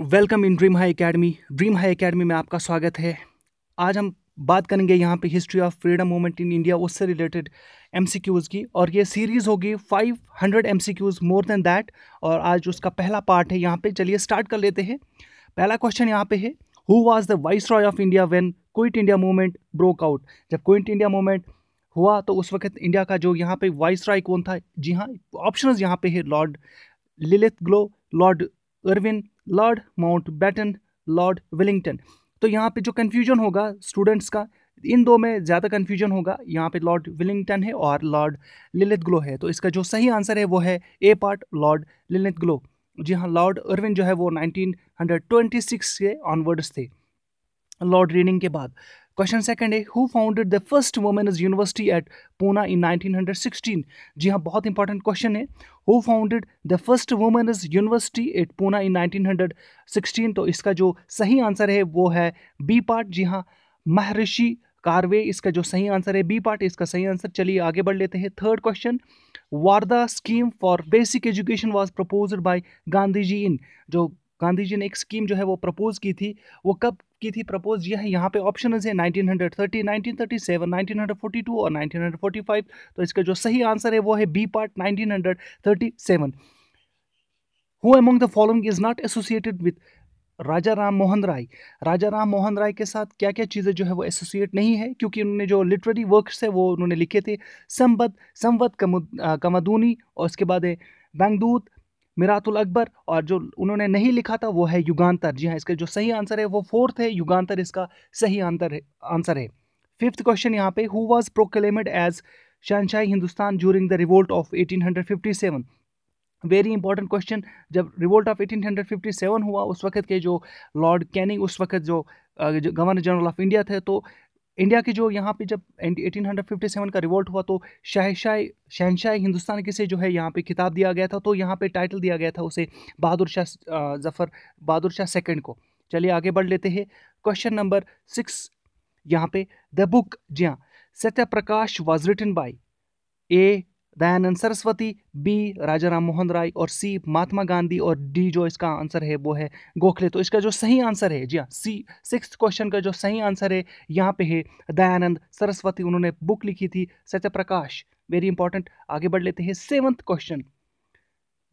Welcome in dream high academy dream high academy में आपका स्वागत है आज हम बात करेंगे यहाँ पे history of freedom movement in India उससे रिलेटेड एम की और ये सीरीज़ होगी 500 हंड्रेड मोर देन दैट और आज उसका पहला पार्ट है यहाँ पे चलिए स्टार्ट कर लेते हैं पहला क्वेश्चन यहाँ पे है who was the viceroy of India when quit India movement broke out जब क्विंट इंडिया मूवमेंट हुआ तो उस वक्त इंडिया का जो यहाँ पे वाइस रॉय कौन था जी हाँ ऑप्शन यहाँ पे है लॉर्ड लिलिथ ग्लो Lord Irwin Lord Mountbatten Lord Willingdon तो यहाँ पे जो कन्फ्यूजन होगा स्टूडेंट्स का इन दो में ज़्यादा कन्फ्यूजन होगा यहाँ पे लॉर्ड विलिंगटन है और लॉर्ड लिलित ग्लो है तो इसका जो सही आंसर है वो है ए पार्ट लॉर्ड लिलित ग्लो जी हाँ लॉर्ड अरविन जो है वो 1926 के ऑनवर्ड्स थे लॉर्ड रीडिंग के बाद क्वेश्चन सेकंड है who founded the first women's university at Poona in 1916 जी हाँ बहुत इंपॉर्टेंट क्वेश्चन है who founded the first women's university at Poona in 1916 तो इसका जो सही आंसर है वो है बी पार्ट जी हाँ महर्षि कार्वे इसका जो सही आंसर है बी पार्ट इसका सही आंसर चलिए आगे बढ़ लेते हैं third question Wardha scheme for basic education was propose by Gandhi ji in जो गांधी जी ने एक स्कीम जो है वो प्रपोज की थी वो कब की थी प्रपोज यह है यहाँ पे ऑप्शन है 1930, 1937, 1942 और 1945 तो इसका जो सही आंसर है वो है B part 1937 who among the following is not associated with Raja Ram Mohan Roy Raja Ram Mohan Roy के साथ क्या क्या चीज़ें जो है वो एसोसिएट नहीं है क्योंकि उन्होंने जो लिटरेरी वर्क है वो उन्होंने लिखे थे संबद संवत कमदूनी और उसके बाद है बैंगदूत मिरातुल अकबर और जो उन्होंने नहीं लिखा था वो है युगान्तर जी हाँ इसका जो सही आंसर है वो फोर्थ है युगान्तर इसका सही आंसर है आंसर है फिफ्थ क्वेश्चन यहाँ पे who was proclaimed as Shahenshahi Hindustan during the revolt of seven very important question जब रिवोल्ट ऑफ 1857 हुआ उस वक्त के जो लॉर्ड कैनिंग उस वक्त जो गवर्नर जनरल ऑफ इंडिया थे तो इंडिया की जो यहाँ पे जब 1857 का रिवोल्ट हुआ तो शहशाह शहनशाह हिंदुस्तान किसे जो है यहाँ पे खिताब दिया गया था तो यहाँ पे टाइटल दिया गया था उसे बहादुर शाह जफ़र बहादुर शाह सेकेंड को चलिए आगे बढ़ लेते हैं क्वेश्चन नंबर सिक्स यहाँ पे द बुक जी हाँ Satya Prakash was written by A Dayanand Saraswati B Raja Ram Mohan Roy और सी महात्मा गांधी और डी जो इसका आंसर है वो है गोखले तो इसका जो सही आंसर है जी हाँ सी सिक्स क्वेश्चन का जो सही आंसर है यहाँ पे है दयानंद सरस्वती उन्होंने बुक लिखी थी सत्यप्रकाश वेरी इंपॉर्टेंट आगे बढ़ लेते हैं सेवंथ क्वेश्चन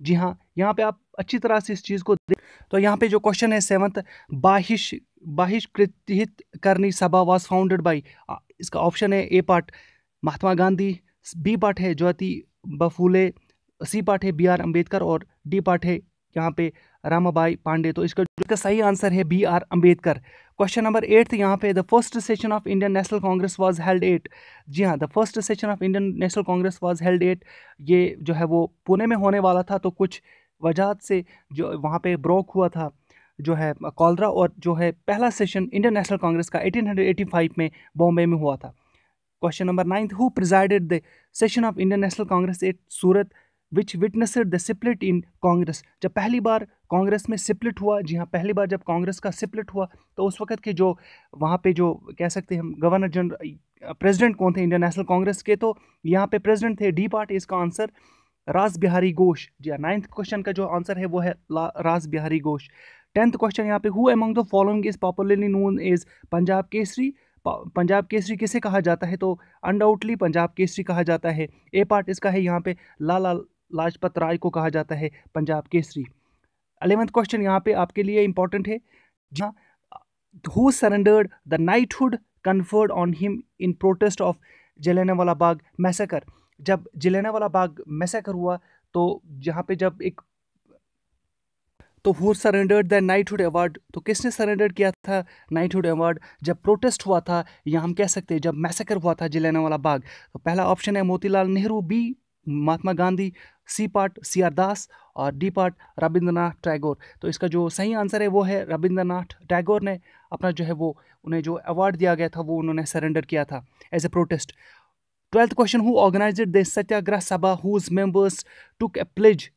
जी हाँ यहाँ पे आप अच्छी तरह से इस चीज़ को देख तो यहाँ पे जो क्वेश्चन है seventh बाहिश Bahishkrit Karni Sabha was founded by इसका ऑप्शन है A part Mahatma Gandhi B part है ज्योति बफूले सी पार्ट है बी आर अम्बेडकर और डी पार्ट है यहाँ पे रामाबाई पांडे तो इसका इसका सही आंसर है B R Ambedkar question number eight तो यहाँ पे the first session of Indian national Congress was held at जी हाँ the first session of Indian national Congress was held at ये जो है वो पुणे में होने वाला था तो कुछ वजहत से जो वहाँ पे ब्रोक हुआ था जो है कॉलरा और जो है पहला सेशन इंडियन नेशनल कांग्रेस का एटीन में बॉम्बे में हुआ था question number ninth who presided the session of Indian national Congress at Surat which witnessed the split in Congress जब पहली बार कांग्रेस में सिपलिट हुआ जी हाँ पहली बार जब कांग्रेस का सिपलिट हुआ तो उस वक्त के जो वहाँ पे जो कह सकते हैं हम गवर्नर जनरल प्रेसिडेंट कौन थे इंडियन नेशनल कांग्रेस के तो यहाँ पे प्रेसिडेंट थे डी पार्ट इसका आंसर राज बिहारी घोष जी हाँ नाइन्थ क्वेश्चन का जो आंसर है वो है राज बिहारी घोष टेंथ क्वेश्चन यहाँ पे who among the following is popularly known as Punjab Kesari Punjab Kesari किसे कहा जाता है तो अनडाउटली पंजाब केसरी कहा जाता है ए पार्ट इसका है यहाँ पे लाला लाजपत राय को कहा जाता है पंजाब केसरी अलेवंथ क्वेश्चन यहाँ पे आपके लिए इंपॉर्टेंट है जहाँ who surrendered the knighthood conferred on him in protest of Wala Bagh massacre जब वाला बाग मैसेकर हुआ तो जहाँ पे जब एक तो who surrendered the knighthood award तो किसने सरेंडर किया था नाइटहुड अवार्ड जब प्रोटेस्ट हुआ था या हम कह सकते हैं जब मैसेकर हुआ था वाला बाग तो पहला ऑप्शन है Motilal Nehru B Mahatma Gandhi C part C R Das और डी पार्ट रविंद्रनाथ टैगोर तो इसका जो सही आंसर है वो है रविंद्रनाथ टैगोर ने अपना जो है वो उन्हें जो अवार्ड दिया गया था वो उन्होंने सरेंडर किया था as a protest twelfth question who organise the Satyagraha Sabha whose members took a pledge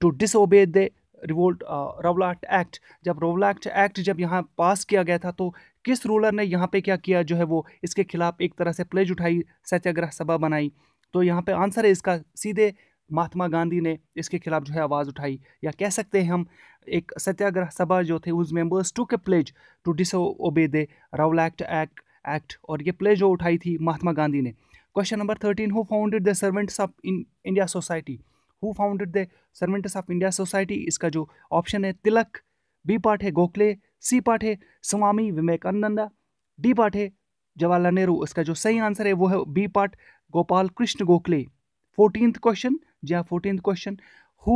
to disobey the revolt Rowlatt Act जब रोवलाट एक्ट जब यहाँ पास किया गया था तो किस रूलर ने यहाँ पे क्या किया जो है वो इसके खिलाफ एक तरह से प्लेज उठाई सत्याग्रह सभा बनाई तो यहाँ पे आंसर है इसका सीधे महात्मा गांधी ने इसके खिलाफ जो है आवाज़ उठाई या कह सकते हैं हम एक सत्याग्रह सभा जो थे उस members took pledge to obey the रावलैक्ट act act और ये प्लेज जो उठाई थी महात्मा गांधी ने question number thirteen who founded the servants of India society who founded the servants of India society इसका जो ऑप्शन है तिलक बी पार्ट है गोखले सी पार्ट है स्वामी विवेकानंदा डी पार्ट है जवाहरलाल नेहरू इसका जो सही आंसर है वो है B part Gopal Krishna Gokhale fourteen question जी हाँ fourteen question who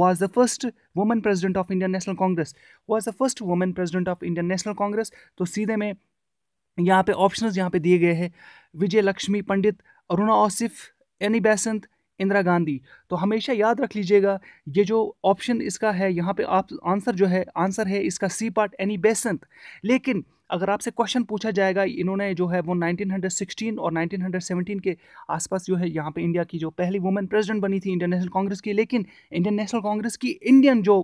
was the first women president of Indian national Congress was the first women president of Indian national Congress तो सीधे में यहाँ पे ऑप्शन यहाँ पे दिए गए हैं Vijay Lakshmi Pandit Aruna Asif Annie Besant e Indira Gandhi तो हमेशा याद रख लीजिएगा ये जो ऑप्शन इसका है यहाँ पे आप आंसर जो है आंसर है इसका सी पार्ट एनी बेसंत लेकिन अगर आपसे क्वेश्चन पूछा जाएगा इन्होंने जो है वो 1916 और 1917 के आसपास जो है यहाँ पे इंडिया की जो पहली वुमेन प्रेसिडेंट बनी थी इंडियन नेशनल कांग्रेस की लेकिन इंडियन नेशनल कांग्रेस की इंडियन जो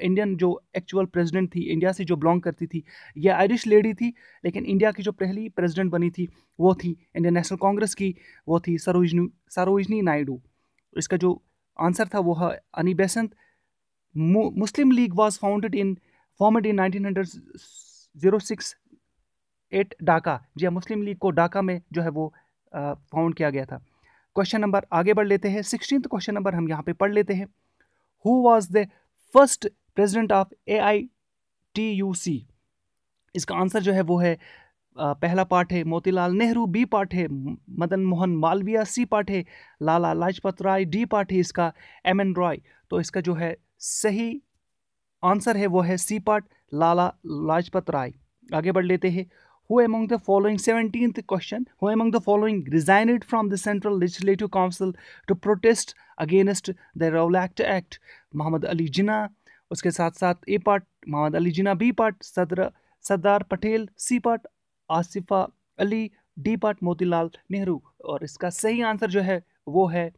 इंडियन जो एक्चुअल प्रेसिडेंट थी इंडिया से जो बिलोंग करती थी यह आयरिश लेडी थी लेकिन इंडिया की जो पहली प्रेजिडेंट बनी थी वो थी इंडियन नेशनल कांग्रेस की वो थी सरोजनी सरोजनी नायडू तो इसका जो आंसर था वो है Annie Besant Muslim League was founded in formed in nineteen hundred zero six at Dhaka जी हाँ मुस्लिम लीग को डाका में जो है वो फाउंड किया गया था क्वेश्चन नंबर आगे बढ़ लेते हैं सिक्सटीन क्वेश्चन नंबर हम यहाँ पे पढ़ लेते हैं who was the first president of A I T U C इसका आंसर जो है वो है पहला पार्ट है मोतीलाल नेहरू बी पार्ट है मदन मोहन मालवीय सी पार्ट है लाला लाजपत राय डी पार्ट है इसका एम एन रॉय तो इसका जो है सही आंसर है वो है सी पार्ट लाला लाजपत राय आगे बढ़ लेते हैं who among the following seventeen question who among the following resigned from the central legislative council to protest against the Rowlatt act act Mohammad Ali Jinnah उसके साथ साथ A part Mohammad Ali Jinnah B part सदर Sardar Patel C part Asifa Ali D part Motilal Nehru और इसका सही answer जो है वो है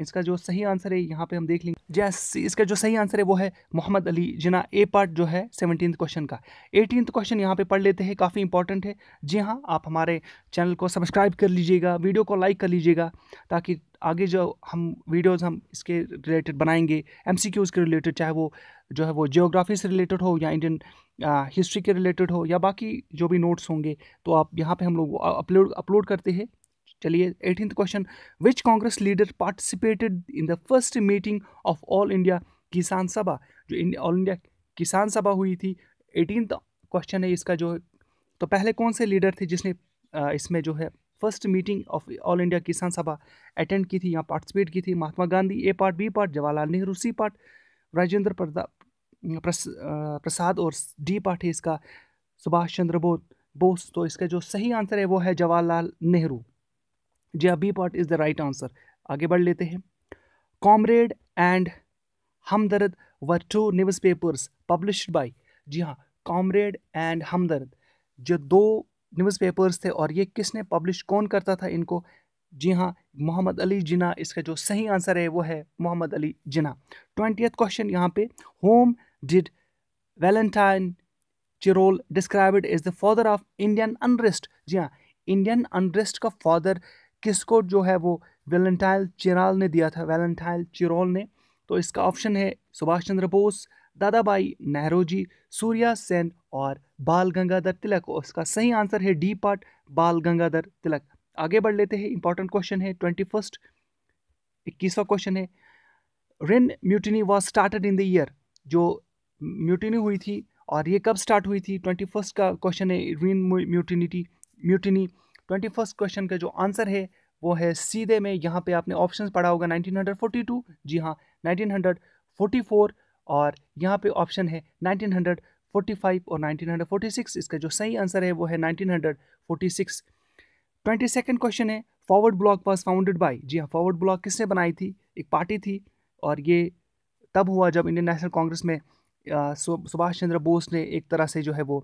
इसका जो सही आंसर है यहाँ पे हम देख लेंगे जैस इसका जो सही आंसर है वो है मोहम्मद अली जिना ए पार्ट जो है सेवनटीन क्वेश्चन का एटीन क्वेश्चन यहाँ पे पढ़ लेते हैं काफ़ी इंपॉर्टेंट है जी हाँ आप हमारे चैनल को सब्सक्राइब कर लीजिएगा वीडियो को लाइक कर लीजिएगा ताकि आगे जो हम वीडियोज़ हम इसके रिलेटेड बनाएंगे एम के रिलेटेड चाहे वो जो है वो जियोग्राफी से रिलेटेड हो या इंडियन हिस्ट्री के रिलेटेड हो या बाकी जो भी नोट्स होंगे तो आप यहाँ पे हम लोग अपलोड अपलोड करते हैं चलिए eighteen question which Congress leader participated in the first meeting of all India Kisan Sabha जो ऑल इंडिया किसान सभा हुई थी एटीन क्वेश्चन है इसका जो तो पहले कौन से लीडर थे जिसने इसमें जो है first meeting of all India Kisan Sabha attend की थी या पार्टिसिपेट की थी Mahatma Gandhi A part B part Jawaharlal Nehru C part Rajendra Pratap प्रस, प्रसाद और डी पाठी इसका सुभाष चंद्र बोस बोस तो इसका जो सही आंसर है वो है Jawaharlal Nehru G B part is the right answer आगे बढ़ लेते हैं कॉमरेड एंड हमदर्द व to news papers published by जी हाँ कॉमरेड एंड हमदर्द जो दो न्यूज़ पेपर्स थे और ये किसने पब्लिश कौन करता था इनको जी हाँ मोहम्मद अली जिना इसका जो सही आंसर है वो है मोहम्मद अली जिना ट्वेंटियथ क्वेश्चन यहाँ पे whom Did Valentine Chirol described as the father of Indian unrest? जी हाँ इंडियन अनरेस्ट का फादर किसको जो है वो वेलेंटाइल चिराल ने दिया था वेलेंटाइल चिरोल ने तो इसका ऑप्शन है सुभाष चंद्र बोस दादाबाई नेहरू जी सूर्या सेन और बाल गंगाधर तिलक उसका सही आंसर है डी पार्ट बाल गंगाधर तिलक आगे बढ़ लेते हैं इंपॉर्टेंट क्वेश्चन है ट्वेंटी फर्स्ट इक्कीसवा क्वेश्चन है RIN mutiny was started in the year जो म्यूटिनी हुई थी और ये कब स्टार्ट हुई थी ट्वेंटी फर्स्ट का क्वेश्चन है RIN mutiny mutiny twenty first question का जो आंसर है वो है सीधे में यहाँ पे आपने ऑप्शन पढ़ा होगा 1942 जी हाँ 1944 और यहाँ पे ऑप्शन है 1945 और 1946 इसका जो सही आंसर है वो है 1946 ट्वेंटी सेकेंड क्वेश्चन है Forward Bloc was founded by जी हाँ फॉरवर्ड ब्लॉक किसने बनाई थी एक पार्टी थी और ये तब हुआ जब इंडियन नेशनल कांग्रेस में सुभाष चंद्र बोस ने एक तरह से जो है वो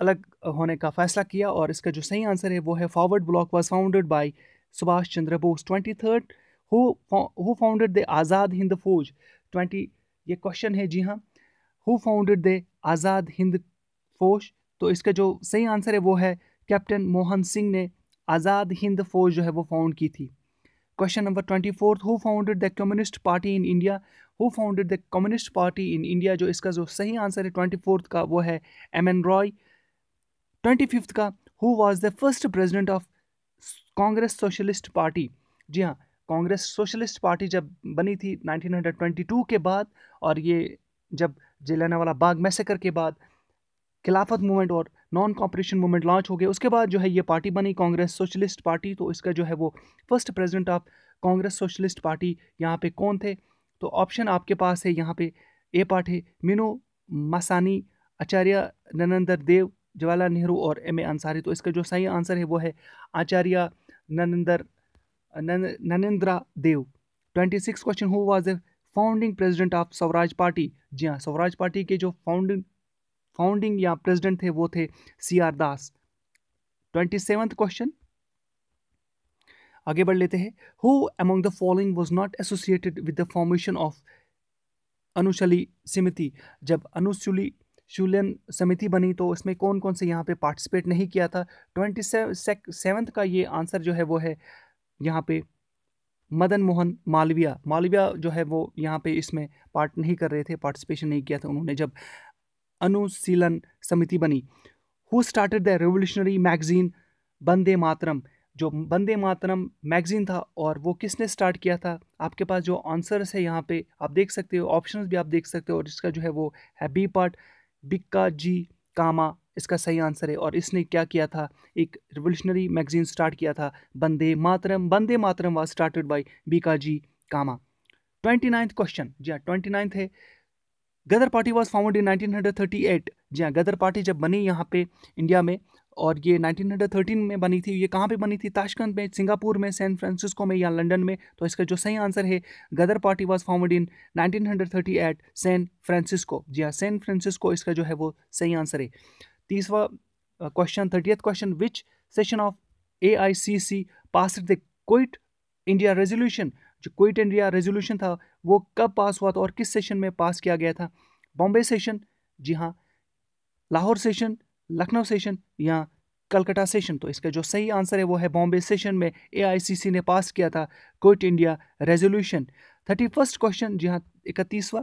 अलग होने का फैसला किया और इसका जो सही आंसर है वो है Forward Bloc was founded by Subhash Chandra Bose twenty third who founded the Azad Hind Fauj twenty ये क्वेश्चन है जी हाँ who founded the Azad Hind Fauj तो इसका जो सही आंसर है वो है कैप्टन मोहन सिंह ने आज़ाद हिंद फौज जो है वो फाउंड की थी question number twenty fourth who founded the communist party in India who founded the communist party in India जो इसका जो सही आंसर है ट्वेंटी फोर्थ का वो है M N Roy twenty fifth का who was the first president of Congress socialist party जी हाँ कांग्रेस सोशलिस्ट पार्टी जब बनी थी 1922 के बाद और ये जब वाला बाग मैसेकर के बाद खिलाफत मूवमेंट और नॉन कॉपरेशन मूवमेंट लॉन्च हो गए उसके बाद जो है ये पार्टी बनी कांग्रेस सोशलिस्ट पार्टी तो इसका जो है वो first president of Congress socialist party यहाँ पे कौन थे तो ऑप्शन आपके पास है यहाँ पे ए पार्ट है मिनो मसानी आचार्य ननंदर देव जवाहरलाल नेहरू और एम ए अंसारी तो इसका जो सही आंसर है वो है आचार्य ननंदर Narendra Dev twenty six question who was the founding president of Swaraj party जी हाँ स्वराज पार्टी के जो फाउंडिंग फाउंडिंग या प्रेसिडेंट थे वो थे C R Das twenty seventh question आगे बढ़ लेते हैं who among the following was not associated with the formation of Anushilan Samiti जब अनुशुली शुलन समिति बनी तो इसमें कौन कौन से यहाँ पे पार्टिसिपेट नहीं किया था ट्वेंटी सेवन्थ का ये आंसर जो है वो है यहाँ पे मदन मोहन मालविया मालविया जो है वो यहाँ पे इसमें पार्ट नहीं कर रहे थे पार्टिसिपेशन नहीं किया था उन्होंने जब अनुशीलन समिति बनी who started the revolutionary magazine Bande Mataram जो वंदे मातरम मैगज़ीन था और वो किसने स्टार्ट किया था आपके पास जो आंसर्स है यहाँ पे आप देख सकते हो ऑप्शंस भी आप देख सकते हो और इसका जो है वो है B part Bhikaji Cama इसका सही आंसर है और इसने क्या किया था एक रिवोल्यूशनरी मैगजीन स्टार्ट किया था Bande Mataram Bande Mataram was started by Bhikaji Cama twenty ninth question जी हाँ ट्वेंटी नाइन्थ है Ghadar party was found in 1938 जी हाँ गदर पार्टी जब बनी यहाँ पे इंडिया में और ये 1913 में बनी थी ये कहाँ पे बनी थी ताशकंद में सिंगापुर में सैन फ्रांसिस्को में या लंदन में तो इसका जो सही आंसर है Ghadar party was found in 1930 at San Francisco जी हाँ सैन फ्रांसिस्को इसका जो है वो सही आंसर है तीसवा question thirtieth question which session of A I C C pass the quit India resolution जो क्विट इंडिया रेजोल्यूशन था वो कब पास हुआ था और किस सेशन में पास किया गया था बॉम्बे सेशन जी हाँ लाहौर सेशन लखनऊ सेशन या कलकत्ता सेशन तो इसका जो सही आंसर है वो है बॉम्बे सेशन में एआईसीसी ने पास किया था quit India resolution thirty first question जी हाँ इकतीसवा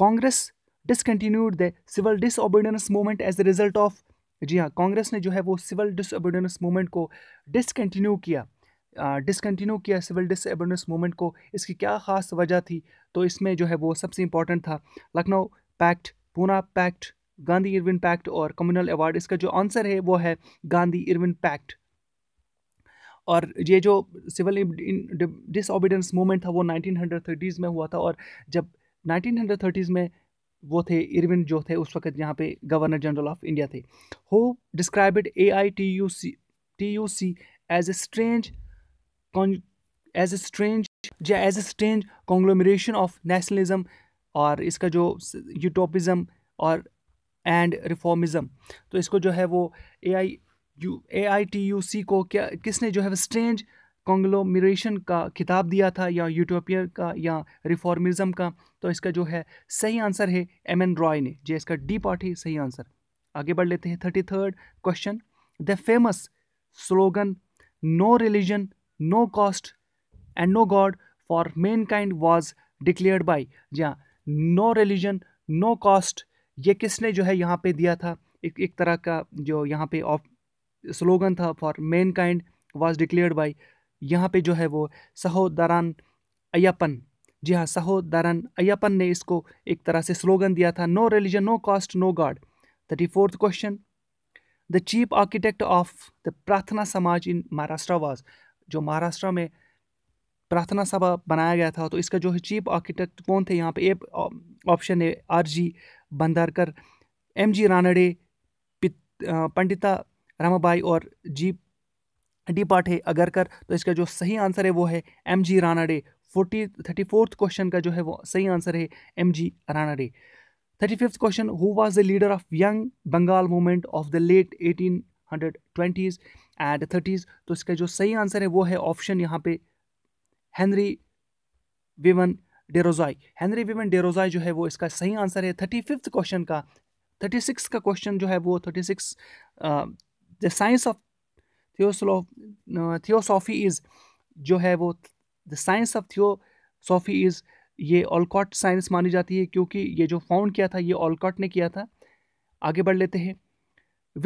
Congress discontinued the civil disobedience movement as the result of जी हाँ कांग्रेस ने जो है वो सिविल डिसऑबिडेंस मूवमेंट को डिसकंटिन्यू किया डिसकंटिन्यू uh, किया सिविल डिसबिडेंस मूवमेंट को इसकी क्या ख़ास वजह थी तो इसमें जो है वो सबसे इंपॉर्टेंट था Lucknow pact Poona pact Gandhi Irwin pact और कम्युनल अवार्ड इसका जो आंसर है वो है गांधी इरविन पैक्ट और ये जो सिविल डिसऑबिडेंस मूवमेंट था वो थर्टीज़ में हुआ था और जब थर्टीज़ में वो थे इरविन जो थे उस वक्त यहाँ पे गवर्नर जनरल ऑफ इंडिया थे who described A I T U C T U C as a strange as a strange या as a strange conglomeration of nationalism और इसका जो यूटोपिज्म और एंड रिफॉर्मिज़म तो इसको जो है वो A I U A I T U C को क्या किसने जो है स्ट्रेंज कॉन्ग्लोमेशन का खिताब दिया था या यूटोपियर का या रिफॉर्मिज़म का तो इसका जो है सही आंसर है एम एन रॉय ने जे इसका डी पार्ट ही सही आंसर आगे बढ़ लेते हैं thirty third question the famous slogan no religion no caste and no god for mankind was declared by जहाँ नो रिलीजन नो कॉस्ट ये किसने जो है यहाँ पे दिया था एक एक तरह का जो यहाँ पे ऑफ स्लोगन था for mankind was declared by यहाँ पे जो है वो सहोदरान अयपन जी हाँ सहोदारान अयपन ने इसको एक तरह से स्लोगन दिया था no religion no caste no god thirty fourth question the chief architect of the Prarthana Samaj in Maharashtra was जो महाराष्ट्र में प्रार्थना सभा बनाया गया था तो इसका जो है चीफ आर्किटेक्ट कौन थे यहाँ पे ए ऑप्शन है R G Bhandarkar M G Ranade Pandita Ramabai और जी डी पाठे अगरकर तो इसका जो सही आंसर है वो है M G Ranade forty thirty fourth question का जो है वो सही आंसर है M G Ranade thirty fifth question who was the leader of young Bengal movement of the late eighteen hundred twenties and thirties तो इसका जो सही आंसर है वो है ऑप्शन यहाँ पे Henry Vivian Derozio Henry Vivian Derozio जो है वो इसका सही आंसर है थर्टी फिफ्थ क्वेश्चन का थर्टी सिक्स का क्वेश्चन जो है वो thirty six the science of थियोसलो थियोसॉफी इज़ जो है वो the science of theosophy is ये ऑलकॉट साइंस मानी जाती है क्योंकि ये जो फाउंड किया था ये ऑलकॉट ने किया था आगे बढ़ लेते हैं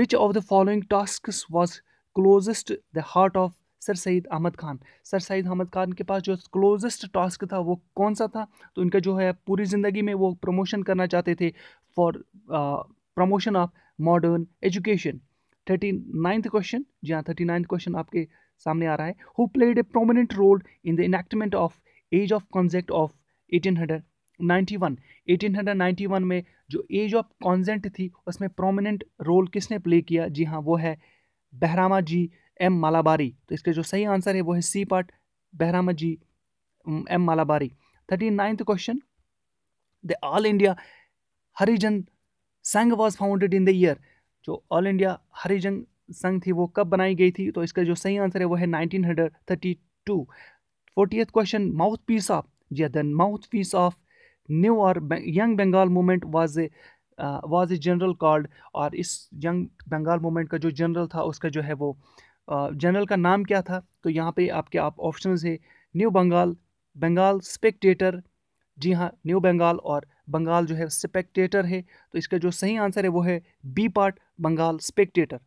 which of the following task was closest the heart of sir Syed Ahmad Khan sir Syed Ahmad Khan के पास जो क्लोजेस्ट टास्क था वो कौन सा था तो इनका जो है पूरी ज़िंदगी में वो प्रमोशन करना चाहते थे for promotion of modern education thirty ninth question जी हाँ थर्टी नाइन्थ क्वेश्चन आपके सामने आ रहा है who played a prominent role in the enactment of age of consent of eighteen hundred ninety one eighteen hundred ninety one में जो as of कॉन्जेंट थी उसमें प्रोमिनेंट रोल किसने प्ले किया जी हाँ वो है बहरामा जी एम मालाबारी तो इसका जो सही आंसर है वो है C part Behramji M Malabari thirty ninth question the all India Harijan Sangh was founded in the year जो ऑल इंडिया हरिजन संघ थी वो कब बनाई गई थी तो इसका जो सही आंसर है वो है nineteen hundred thirty two fortieth question mouthpiece of जी the mouthpiece of new और young Bengal movement was a was a journal called और इस यंग बंगाल मूवमेंट का जो जनरल था उसका जो है वो जनरल का नाम क्या था तो यहाँ पे आपके आप ऑप्शन है न्यू बंगाल बंगाल स्पेक्टेटर जी हाँ न्यू बंगाल और बंगाल जो है स्पेक्टेटर है तो इसका जो सही आंसर है वो है B part Bengal spectator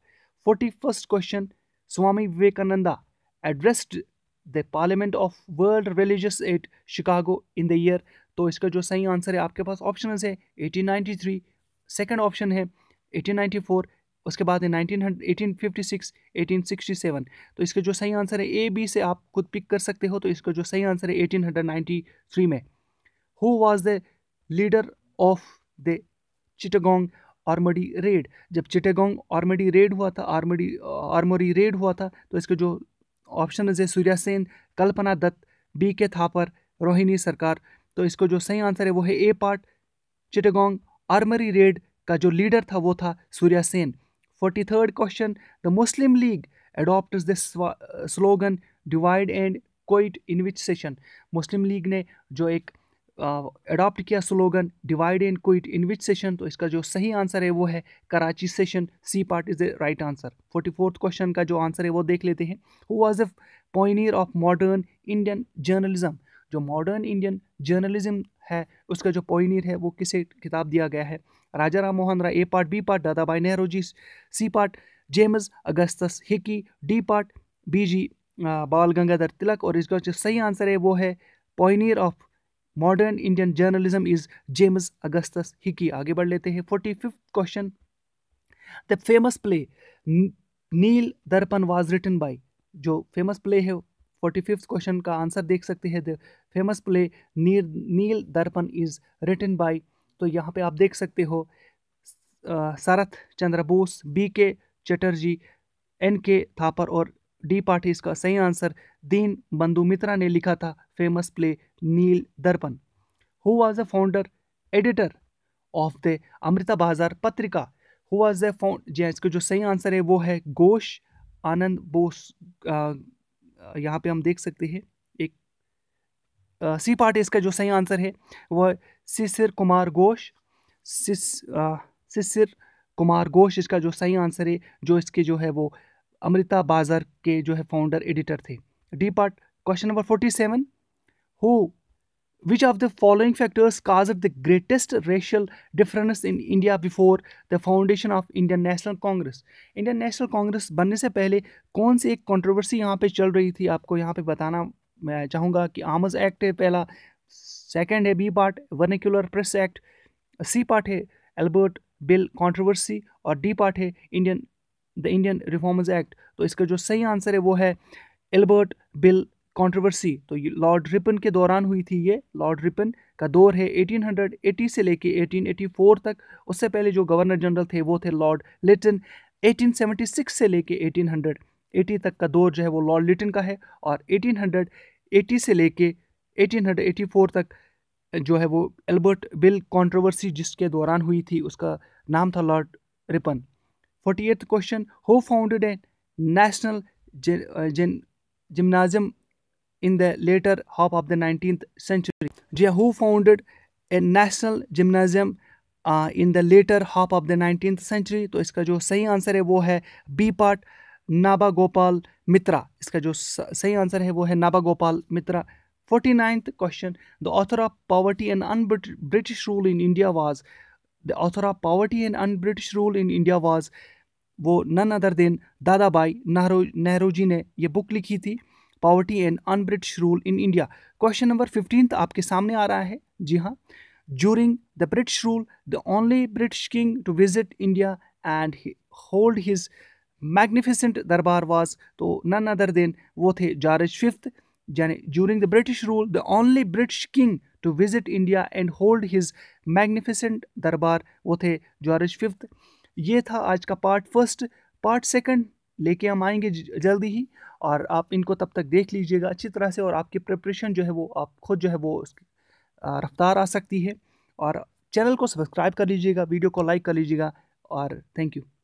forty first question Swami Vivekananda addressed the parliament of world religious at Chicago in the year तो इसका जो सही आंसर है आपके पास ऑप्शन है eighteen ninety three second option है एटीन नाइन्टी फोर उसके बाद है nineteen eighteen fifty six eighteen sixty seven तो इसका जो सही आंसर है ए बी से आप खुद पिक कर सकते हो तो इसका जो सही आंसर है एटीन हंड्रेड नाइन्टी थ्री में who was the leader of the Chittagong armoury raid जब चिटागोंग आर्मडी रेड हुआ था आर्मडी आर्मोरी रेड हुआ था तो इसके जो ऑप्शन है सूर्या सेन कल्पना दत्त बी के थापर रोहिणी सरकार तो इसको जो सही आंसर है वो है A part Chittagong armoury raid का जो लीडर था वो था Surya Sen forty third question the Muslim League adopt this slogan divide and quit in which session Muslim League ने जो एक अडॉप्ट uh, किया slogan divide and quit in which session तो इसका जो सही आंसर है वो है Karachi session C part is the right answer forty fourth question का जो आंसर है वो देख लेते हैं who was the pioneer of modern Indian journalism जो मॉडर्न इंडियन जर्नलिज्म है उसका जो पॉइनियर है वो किसे किताब दिया गया है Raja Ram Mohan Roy A part B part Dadabhai Nehru ji C part James Augustus Hicky D part B G Bal Gangadhar तिलक और इसका जो सही आंसर है वो है pioneer of modern Indian journalism is James Augustus Hicky आगे बढ़ लेते हैं forty fifth question the famous play Neel Darpan was written by जो फेमस प्ले है फोर्टी फिफ्थ क्वेश्चन का आंसर देख सकते हैं the famous play Neel Neel Darpan is written by तो यहाँ पे आप देख सकते हो शरत चंद्र बोस बी के चटर्जी एन के थापर और डी पाठी इसका सही आंसर दीन बंधु मित्रा ने लिखा था famous play Neel Darpan who was a founder editor of the Amrita Bazar Patrika who was a found जी हाँ, इसका जो सही आंसर है वो है गोश आनंद बोस यहाँ पे हम देख सकते हैं एक सी पार्ट इसका जो सही आंसर है वह सिसिर कुमार घोष सिस सिसिर कुमार घोष इसका जो सही आंसर है जो इसके जो है वो अमृता बाजार के जो है फाउंडर एडिटर थे D part question number forty seven who which of the following factors cause the greatest racial difference in India before the foundation of Indian national Congress Indian national Congress बनने से पहले कौन सी एक कॉन्ट्रोवर्सी यहाँ पर चल रही थी आपको यहाँ पर बताना मैं चाहूँगा कि आमज एक्ट है पहला सेकेंड है B part vernacular press act C part है एल्बर्ट बिल कॉन्ट्रोवर्सी और डी पार्ट है Indian the Indian reformers act तो इसका जो सही आंसर है वो है एल्बर्ट बिल कॉन्ट्रोवर्सी तो ये लॉर्ड रिपन के दौरान हुई थी ये लॉर्ड रिपन का दौर है 1880 से लेके 1884 तक उससे पहले जो गवर्नर जनरल थे वो थे लॉर्ड लिटन 1876 से लेके 1880 तक का दौर जो है वो लॉर्ड लिटन का है और 1880 से लेके 1884 तक जो है वो एल्बर्ट बिल कंट्रोवर्सी जिसके दौरान हुई थी उसका नाम था Lord Ripon forty eighth question who founded a national gymnasium in the latter half of the nineteen century जी हाँ, who founded a national gymnasium in the latter half of the nineteen century तो इसका जो सही answer है वो है B part नाबा गोपाल मित्रा इसका जो सही आंसर है वो है Naba Gopal Mitra 49th question The author of Poverty and Un-British Rule in India was The author of Poverty and Un-British Rule in India was वो none other than Dadabhai Nehru Nehru जी ने ये बुक लिखी थी poverty and unBritish rule in India question number fifteen आपके सामने आ रहा है जी हाँ during the British rule the only British king to visit India and hold his magnificent durbar was तो नन अदर देन वो थे George Fifth during the British rule the only British king to visit India and hold his magnificent durbar वो थे George fifth ये था आज का part first part second लेके हम आएंगे जल्दी ही और आप इनको तब तक देख लीजिएगा अच्छी तरह से और आपकी प्रिपरेशन जो है वो आप खुद जो है वो रफ्तार आ सकती है और चैनल को सब्सक्राइब कर लीजिएगा वीडियो को लाइक कर लीजिएगा और थैंक यू